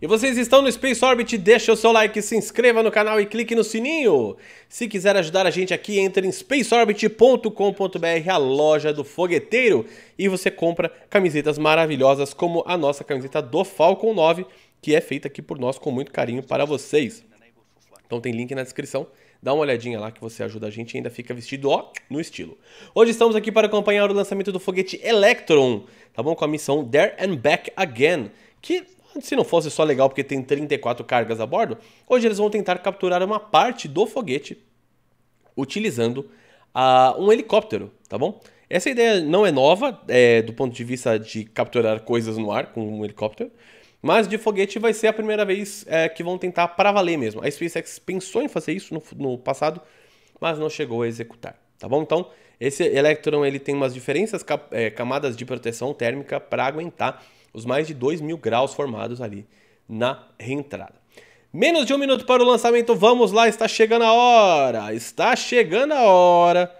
E vocês estão no Space Orbit, deixa o seu like, se inscreva no canal e clique no sininho. Se quiser ajudar a gente aqui, entre em spaceorbit.com.br, a loja do fogueteiro, e você compra camisetas maravilhosas como a nossa camiseta do Falcon 9, que é feita aqui por nós com muito carinho para vocês. Então tem link na descrição. Dá uma olhadinha lá que você ajuda a gente e ainda fica vestido, ó, no estilo. Hoje estamos aqui para acompanhar o lançamento do foguete Electron, tá bom? Com a missão There and Back Again, que se não fosse só legal porque tem 34 cargas a bordo, hoje eles vão tentar capturar uma parte do foguete utilizando uh, um helicóptero, tá bom? Essa ideia não é nova é, do ponto de vista de capturar coisas no ar com um helicóptero, mas de foguete vai ser a primeira vez é, que vão tentar para valer mesmo. A SpaceX pensou em fazer isso no, no, passado, mas não chegou a executar, tá bom? Então, esse Electron ele tem umas diferenças é, camadas de proteção térmica para aguentar os mais de 2 mil graus formados ali na reentrada. Menos de um minuto para o lançamento, vamos lá, está chegando a hora! Está chegando a hora!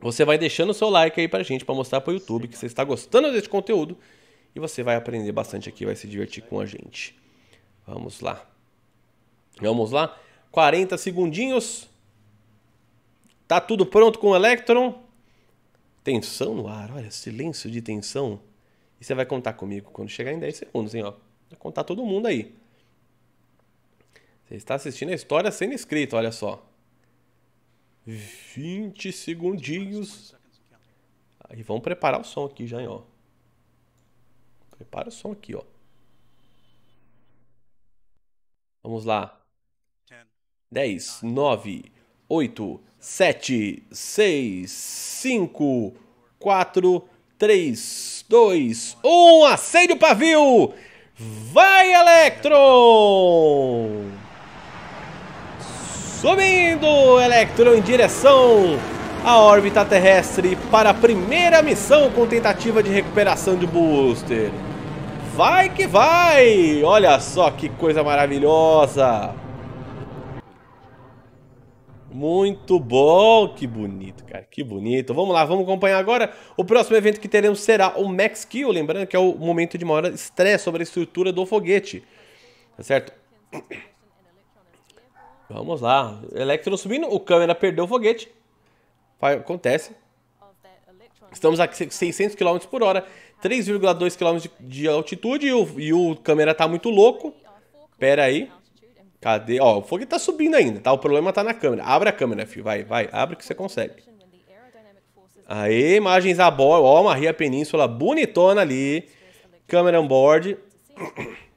Você vai deixando o seu like aí para gente, para mostrar para o YouTube que você está gostando desse conteúdo e você vai aprender bastante aqui, vai se divertir com a gente. Vamos lá. Vamos lá. 40 segundinhos. Tá tudo pronto com o Electron? Tensão no ar, olha, silêncio de tensão. E você vai contar comigo quando chegar em 10 segundos, hein? Ó. Vai contar todo mundo aí. Você está assistindo a história sendo escrita, olha só. 20 segundinhos. E vamos preparar o som aqui já, hein, ó. Prepara o som aqui, ó. Vamos lá. 10, 9, 8, 7, 6, 5, 4, 3, 2, 1, acende o pavio! Vai, Electron! Subindo, Electron em direção à órbita terrestre para a primeira missão com tentativa de recuperação de booster. Vai que vai! Olha só que coisa maravilhosa! Muito bom, que bonito, cara, que bonito. Vamos lá, vamos acompanhar agora. O próximo evento que teremos será o Max Kill, lembrando que é o momento de maior estresse sobre a estrutura do foguete, tá certo? Vamos lá, Electron subindo, o câmera perdeu o foguete, acontece. Estamos a 600 km por hora, 3,2 km de, altitude e o, e o câmera tá muito louco. Pera aí. Cadê? Ó, o fogo tá subindo ainda, tá? O problema tá na câmera. Abre a câmera, filho. Vai, vai. Abre que você consegue. Aí, imagens a bordo. Ó, ria Península bonitona ali. Câmera on board.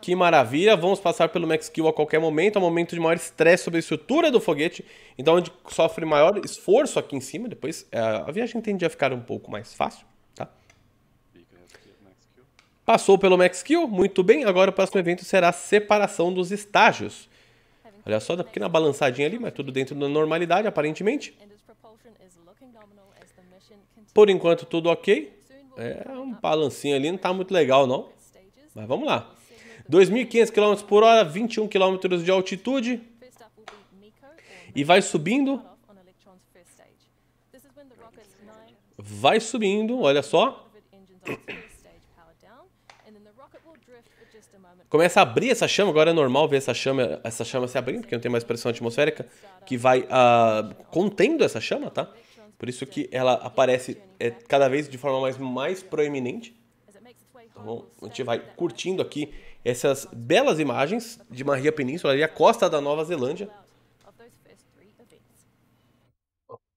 Que maravilha. Vamos passar pelo Max Kill a qualquer momento. É um momento de maior estresse sobre a estrutura do foguete. Então, onde sofre maior esforço aqui em cima. Depois, eh, a viagem tende a ficar um pouco mais fácil. Passou pelo Max Kill, muito bem. Agora o próximo evento será a separação dos estágios. Olha só, dá pequena balançadinha ali, mas tudo dentro da normalidade, aparentemente. Por enquanto, tudo ok. É um balancinho ali, não tá muito legal, não. Mas vamos lá. 2.500 km por hora, 21 km de altitude. E vai subindo. Vai subindo, olha só. começa a abrir essa chama, agora é normal ver essa chama, essa chama se abrindo, porque não tem mais pressão atmosférica, que vai uh, contendo essa chama, tá? Por isso que ela aparece é, cada vez de forma mais, mais proeminente. Então, a gente vai curtindo aqui essas belas imagens de Maria Península e a costa da Nova Zelândia.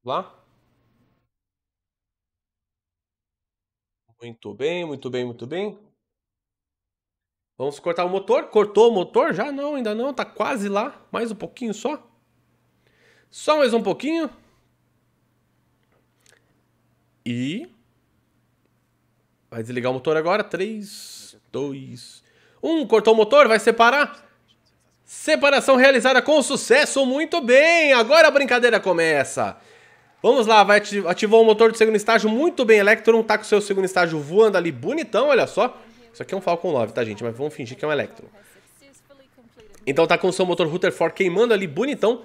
Lá. Muito bem, muito bem, muito bem. Vamos cortar o motor. Cortou o motor? Já não, ainda não. Tá quase lá. Mais um pouquinho só. Só mais um pouquinho. E. Vai desligar o motor agora. 3, 2, 1. Cortou o motor, vai separar. Separação realizada com sucesso. Muito bem. Agora a brincadeira começa. Vamos lá, vai ativou o motor do segundo estágio. Muito bem, Electron tá com o seu segundo estágio voando ali bonitão, olha só. Isso aqui é um Falcon 9, tá, gente? Mas vamos fingir que é um Electro. Então tá com o seu motor Rutherford queimando ali bonitão.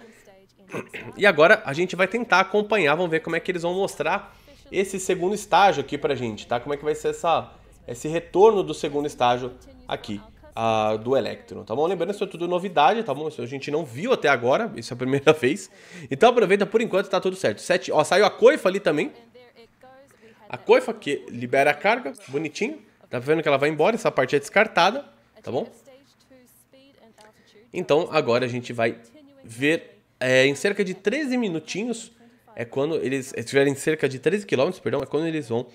E agora a gente vai tentar acompanhar, vamos ver como é que eles vão mostrar esse segundo estágio aqui pra gente, tá? Como é que vai ser essa, esse retorno do segundo estágio aqui uh, do Electro. tá bom? Lembrando, isso é tudo novidade, tá bom? Isso a gente não viu até agora, isso é a primeira vez. Então aproveita por enquanto, tá tudo certo. Sete, ó, saiu a coifa ali também. A coifa que libera a carga, bonitinho. Tá vendo que ela vai embora, essa parte é descartada, tá bom? Então, agora a gente vai ver é, em cerca de 13 minutinhos, é quando eles estiverem cerca de 13 quilômetros, perdão, é quando eles vão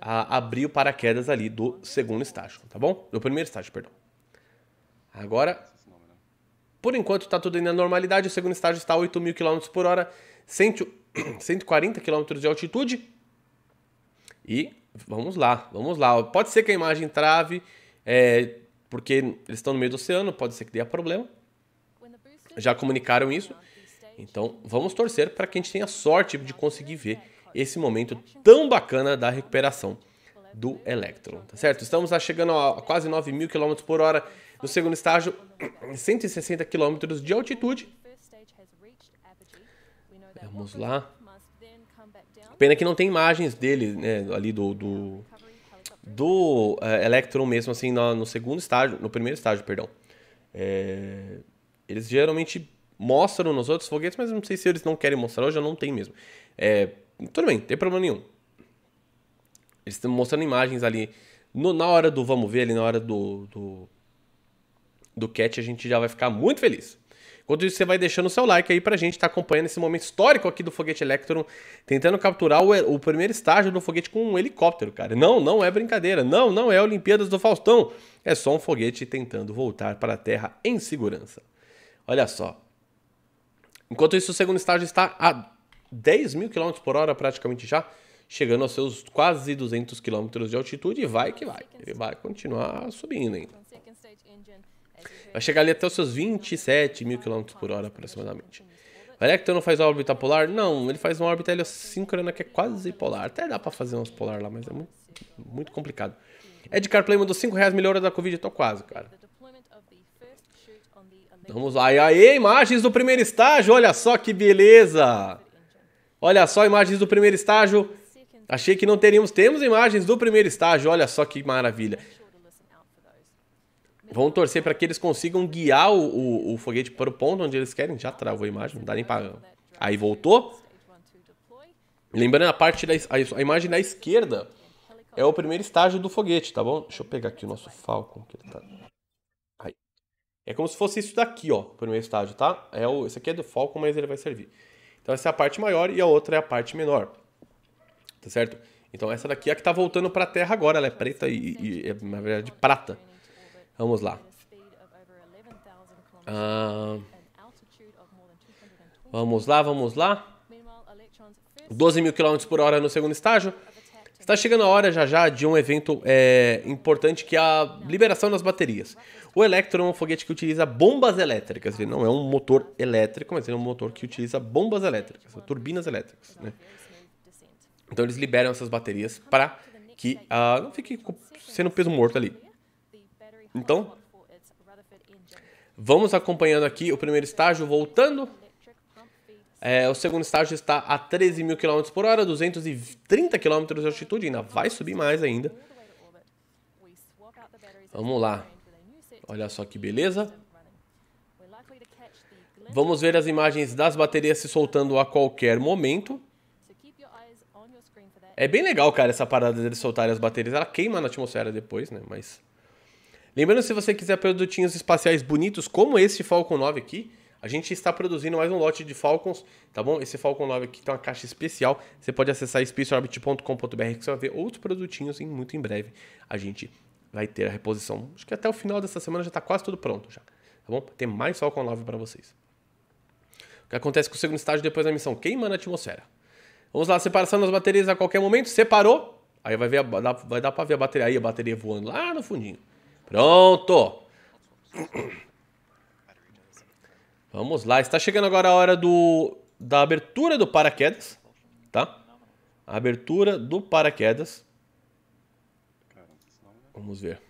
a, abrir o paraquedas ali do segundo estágio, tá bom? Do primeiro estágio, perdão. Agora, por enquanto está tudo indo na normalidade, o segundo estágio está a 8 mil quilômetros por hora, 100, 140 quilômetros de altitude e vamos lá, vamos lá. Pode ser que a imagem trave, é, porque eles estão no meio do oceano, pode ser que dê problema. Já comunicaram isso. Então, vamos torcer para que a gente tenha sorte de conseguir ver esse momento tão bacana da recuperação do Electron, tá certo? Estamos chegando a quase 9 mil km por hora no segundo estágio, 160 km de altitude. Vamos lá. Pena que não tem imagens dele, né, ali do. do, do eh, Electron mesmo, assim, no, no, segundo estágio, no primeiro estágio, perdão. É, eles geralmente mostram nos outros foguetes, mas não sei se eles não querem mostrar ou já não tem mesmo. É, tudo bem, não tem problema nenhum. Eles estão mostrando imagens ali. No, na hora do vamos ver, ali na hora do, do, do catch, a gente já vai ficar muito feliz. Enquanto isso, você vai deixando o seu like aí pra gente estar tá acompanhando esse momento histórico aqui do foguete Electron, tentando capturar o, o primeiro estágio do foguete com um helicóptero, cara. Não, não é brincadeira. Não, não é Olimpíadas do Faustão. É só um foguete tentando voltar para a Terra em segurança. Olha só. Enquanto isso, o segundo estágio está a 10 mil km por hora praticamente já, chegando aos seus quase 200 km de altitude e vai que vai. Ele vai continuar subindo ainda. Vai chegar ali até os seus 27 mil quilômetros por hora, aproximadamente. O é Electron não faz órbita polar? Não, ele faz uma órbita heliosíncrona que é quase polar. Até dá pra fazer uns polar lá, mas é muito, muito complicado. É Ed Carplay mandou 5 reais melhora da Covid. Eu tô quase, cara. Então vamos lá. E aí, imagens do primeiro estágio. Olha só que beleza. Olha só, imagens do primeiro estágio. Achei que não teríamos. Temos imagens do primeiro estágio. Olha só que maravilha. Vamos torcer para que eles consigam guiar o, o, o, foguete para o ponto onde eles querem. Já travou a imagem, não dá nem para... Aí voltou. Lembrando, a parte da a imagem da esquerda é o primeiro estágio do foguete, tá bom? Deixa eu pegar aqui o nosso Falcon, que ele tá... Aí. É como se fosse isso daqui, ó, o primeiro estágio, tá? É o, esse aqui é do Falcon, mas ele vai servir. Então essa é a parte maior e a outra é a parte menor, tá certo? Então essa daqui é a que tá voltando para a Terra agora, ela é preta e, e é, na verdade, prata. Ah. Vamos lá. vamos lá, vamos lá. 12 mil quilômetros por hora no segundo estágio. Está chegando a hora já já de um evento é, importante que é a liberação das baterias. O Electron é um foguete que utiliza bombas elétricas. Ele não é um motor elétrico, mas ele é um motor que utiliza bombas elétricas, turbinas elétricas. Né? Então eles liberam essas baterias para que uh, não fique sendo peso morto ali. Então, vamos acompanhando aqui o primeiro estágio voltando. É, o segundo estágio está a 13 mil km por hora, 230 km de altitude, ainda vai subir mais ainda. Vamos lá. Olha só que beleza. Vamos ver as imagens das baterias se soltando a qualquer momento. É bem legal, cara, essa parada deles soltarem as baterias. Ela queima na atmosfera depois, né? Mas Lembrando, se você quiser produtinhos espaciais bonitos, como esse Falcon 9 aqui, a gente está produzindo mais um lote de Falcons, tá bom? Esse Falcon 9 aqui tem tá uma caixa especial. Você pode acessar spaceorbit.com.br que você vai ver outros produtinhos e muito em breve a gente vai ter a reposição. Acho que até o final dessa semana já está quase tudo pronto já, tá bom? Tem mais Falcon 9 para vocês. O que acontece com o segundo estágio depois da missão? Queima na atmosfera. Vamos lá, separação das baterias a qualquer momento. Separou. Aí vai, ver a, vai dar para ver a bateria aí, a bateria voando lá no fundinho. Pronto. Vamos lá. Está chegando agora a hora do, da abertura do paraquedas. Tá? abertura do paraquedas. Vamos ver.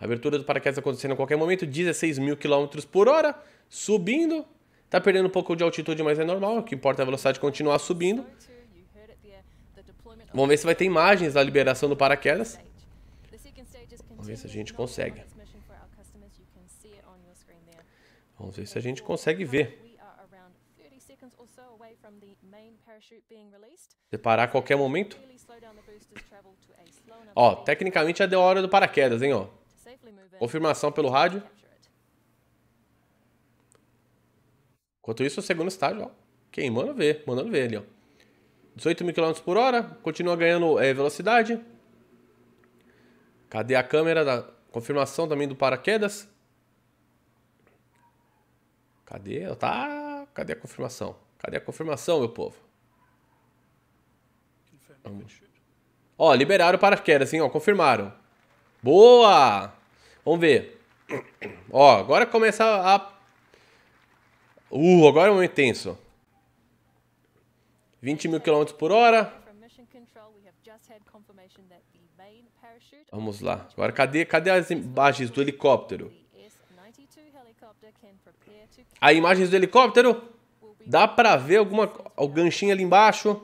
abertura do paraquedas acontecendo a qualquer momento. 16 mil quilômetros por hora. Subindo. Está perdendo um pouco de altitude, mas é normal. O que importa é a velocidade continuar subindo. Uh, Vamos ver se vai ter imagens da liberação do paraquedas. Vamos ver se a gente consegue. Vamos ver se a gente consegue ver. Separar a qualquer momento. Ó, tecnicamente já é deu a hora do paraquedas, hein, ó. Confirmação pelo rádio. Enquanto isso, o segundo estágio, ó. Quem? Manda ver, mandando ver ali, ó. 18 mil km por hora, continua ganhando é, velocidade. Cadê a câmera da confirmação também do paraquedas? Cadê? Tá. Cadê a confirmação? Cadê a confirmação, meu povo? Vamos. Ó, liberaram o paraquedas, hein? Ó, confirmaram. Boa! Vamos ver. Ó, agora começa a. Uh, agora é um intenso. 20 mil quilômetros por hora. Vamos lá. Agora, cadê, cadê as imagens do helicóptero? As imagens do helicóptero? Dá pra ver alguma, o ganchinho ali embaixo?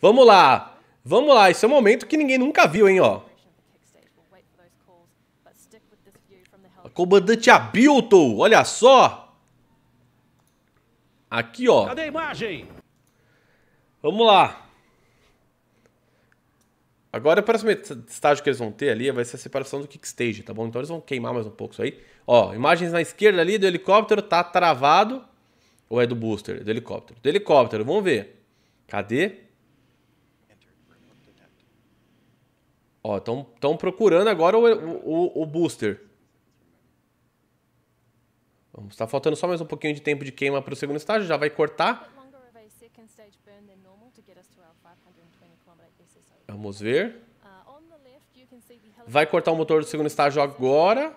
Vamos lá. Vamos lá. Esse é um momento que ninguém nunca viu, hein, ó. A comandante Abilton, olha só. Aqui, ó. Cadê a imagem? Vamos lá. Agora, o próximo estágio que eles vão ter ali vai ser a separação do kickstage, tá bom? Então eles vão queimar mais um pouco isso aí. Ó, imagens na esquerda ali do helicóptero tá travado. Ou é do booster? Do helicóptero. Do helicóptero, vamos ver. Cadê? Ó, estão procurando agora o, o, o booster. Está faltando só mais um pouquinho de tempo de queima para o segundo estágio, já vai cortar. Vamos ver. Uh, vai cortar o motor do segundo estágio agora.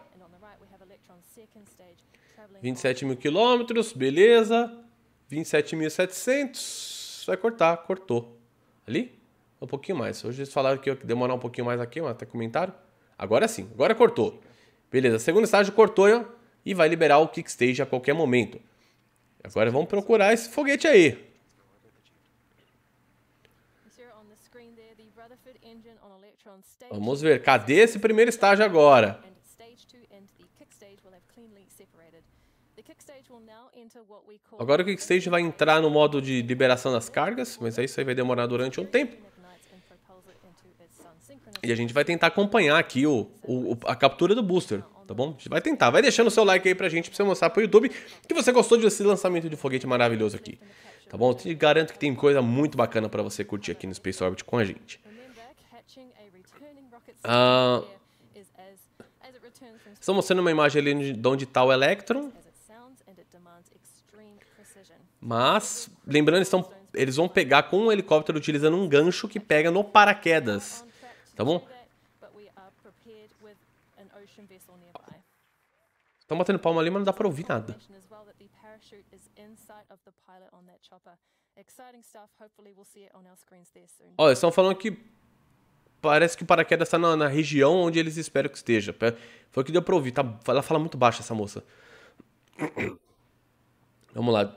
27 mil quilômetros, beleza. 27.700. Vai cortar, cortou. Ali? Um pouquinho mais. Hoje eles falaram que ia demorar um pouquinho mais aqui, mas até comentaram. Agora sim, agora cortou. Beleza, segundo estágio cortou e vai liberar o kickstage a qualquer momento. Agora vamos procurar esse foguete aí. Vamos ver, cadê esse primeiro estágio agora? Agora o Kickstage vai entrar no modo de liberação das cargas, mas isso aí vai demorar durante um tempo. E a gente vai tentar acompanhar aqui o, o, a captura do booster, tá bom? A gente vai tentar. Vai deixando o seu like aí pra gente, pra você mostrar pro YouTube que você gostou desse lançamento de foguete maravilhoso aqui, tá bom? Eu te garanto que tem coisa muito bacana para você curtir aqui no Space Orbit com a gente estão ah. mostrando uma imagem ali de onde está o elétron. Mas, lembrando, eles, tão, eles vão pegar com um helicóptero utilizando um gancho que pega no paraquedas. Tá bom? Estão batendo palma ali, mas não dá para ouvir nada. Olha, estão falando que parece que o paraquedas está na, na, região onde eles esperam que esteja. Foi o que deu pra ouvir, tá? Ela fala muito baixo, essa moça. Vamos lá.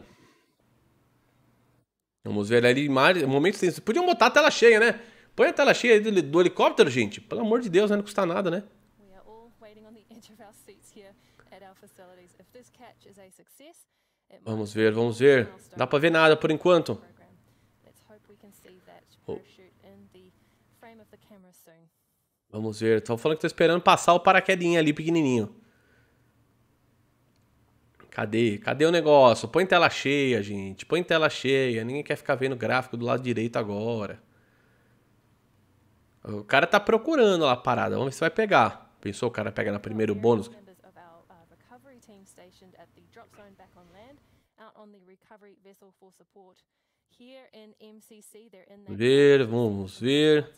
Vamos ver ali imagens, momentos tensos. Podiam botar a tela cheia, né? Põe a tela cheia do, do helicóptero, gente. Pelo amor de Deus, né? não custa nada, né? Vamos ver, vamos ver. Dá pra ver nada por enquanto. Vamos ver. Estão falando que tô esperando passar o paraquedinho ali, pequenininho. Cadê? Cadê o negócio? Põe tela cheia, gente. Põe tela cheia. Ninguém quer ficar vendo o gráfico do lado direito agora. O cara tá procurando lá a parada. Vamos ver se vai pegar. Pensou o cara pega na primeiro bônus. Uh, ver, vamos ver.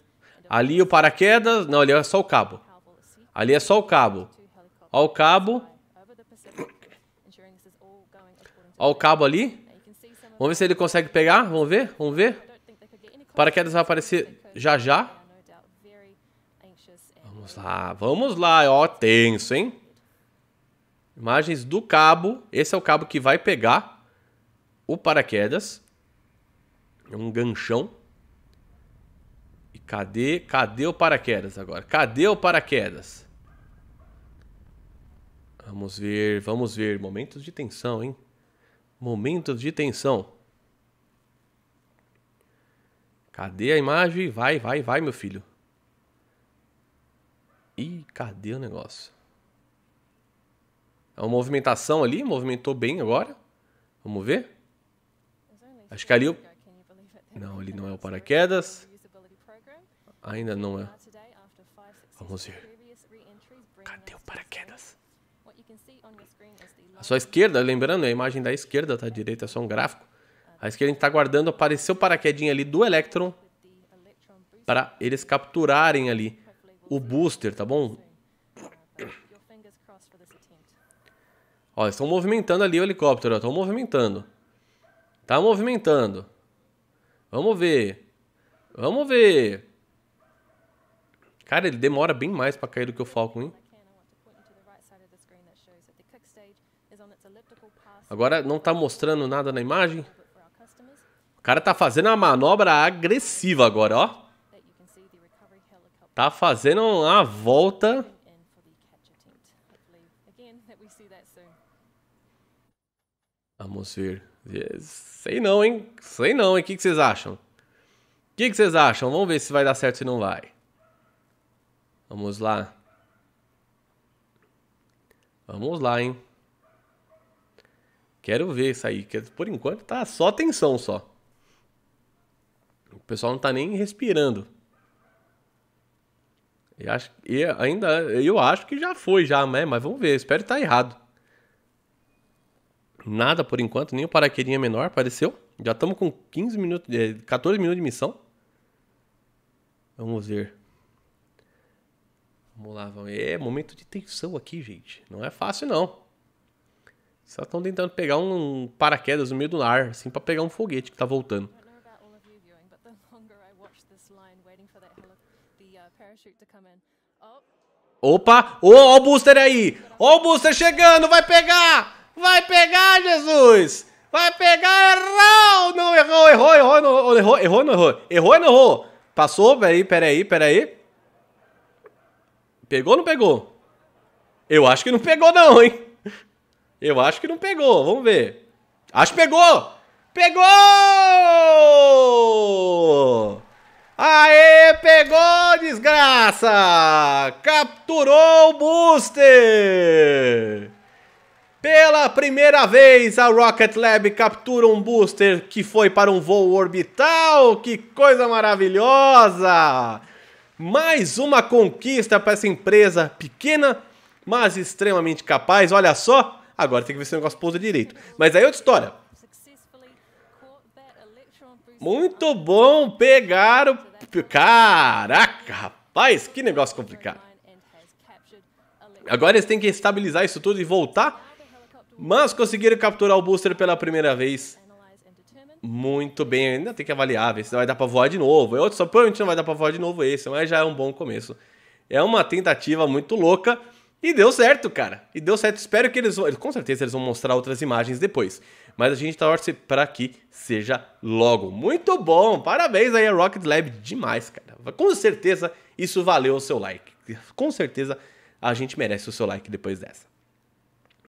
Ali o paraquedas. Não, ali é só o cabo. Ali é só o cabo. Olha o cabo. Olha o cabo ali. Vamos ver se ele consegue pegar. Vamos ver, vamos ver. Paraquedas vai aparecer já já. Vamos lá, vamos lá. Ó, tenso, hein? Imagens do cabo. Esse é o cabo que vai pegar o paraquedas. É um ganchão. Cadê? Cadê o paraquedas agora? Cadê o paraquedas? Vamos ver, vamos ver. Momentos de tensão, hein? Momentos de tensão. Cadê a imagem? Vai, vai, vai, meu filho. Ih, cadê o negócio? É uma movimentação ali, movimentou bem agora. Vamos ver? Acho que ali... Não, ali não é o paraquedas. Ainda não é. Vamos ver. Cadê o paraquedas? A sua esquerda, lembrando, é a imagem da esquerda, tá? A direita é só um gráfico. A esquerda a gente tá guardando, apareceu o paraquedinha ali do Electron para eles capturarem ali o booster, tá bom? Ó, estão movimentando ali o helicóptero, estão movimentando. Tá movimentando. Vamos ver. Vamos ver. Cara, ele demora bem mais para cair do que o Falcon, hein? Agora não tá mostrando nada na imagem. O cara tá fazendo uma manobra agressiva agora, ó. Tá fazendo uma volta. Vamos ver. Sei não, hein? Sei não, hein? O que, vocês acham? O que, vocês acham? Vamos ver se vai dar certo ou se não vai. Vamos lá. Vamos lá, hein? Quero ver isso aí. Por enquanto tá só tensão só. O pessoal não tá nem respirando. E acho, e ainda, eu acho que já foi já, né? mas vamos ver. Espero estar tá errado. Nada por enquanto, nem o paraquedinha menor apareceu. Já estamos com 15 minutos, 14 é, minutos de missão. Vamos ver. Vamos lá, vamos. É momento de tensão aqui, gente. Não é fácil, não. Só estão tentando pegar um paraquedas no meio do ar, assim, para pegar um foguete que tá voltando. Uh, oh. Opa! Ô, oh, o booster aí! Ó oh, o booster chegando! Vai pegar! Vai pegar, Jesus! Vai pegar! Errou! Não errou, errou, errou, Errou! errou, errou, errou. Errou, não errou. Passou, peraí, peraí, peraí. Pegou ou não pegou? Eu acho que não pegou não, hein? Eu acho que não pegou, vamos ver. Acho que pegou! Pegou! Aê, pegou, desgraça! Capturou o Booster! Pela primeira vez, a Rocket Lab captura um booster que foi para um voo orbital. Que coisa maravilhosa! Mais uma conquista para essa empresa pequena, mas extremamente capaz. Olha só, agora tem que ver se o negócio pousa direito. Mas aí é outra história. Muito bom pegar o... Caraca, rapaz, que negócio complicado. Agora eles têm que estabilizar isso tudo e voltar. Mas conseguiram capturar o Booster pela primeira vez muito bem. Ainda tem que avaliar, ver se vai dar para voar de novo. Outro só provavelmente não vai dar para voar de novo esse, mas já é um bom começo. É uma tentativa muito louca e deu certo, cara. E deu certo. Espero que eles vão, com certeza eles vão mostrar outras imagens depois. Mas a gente torce para que seja logo. Muito bom. Parabéns aí a Rocket Lab demais, cara. Com certeza isso valeu o seu like. Com certeza a gente merece o seu like depois dessa.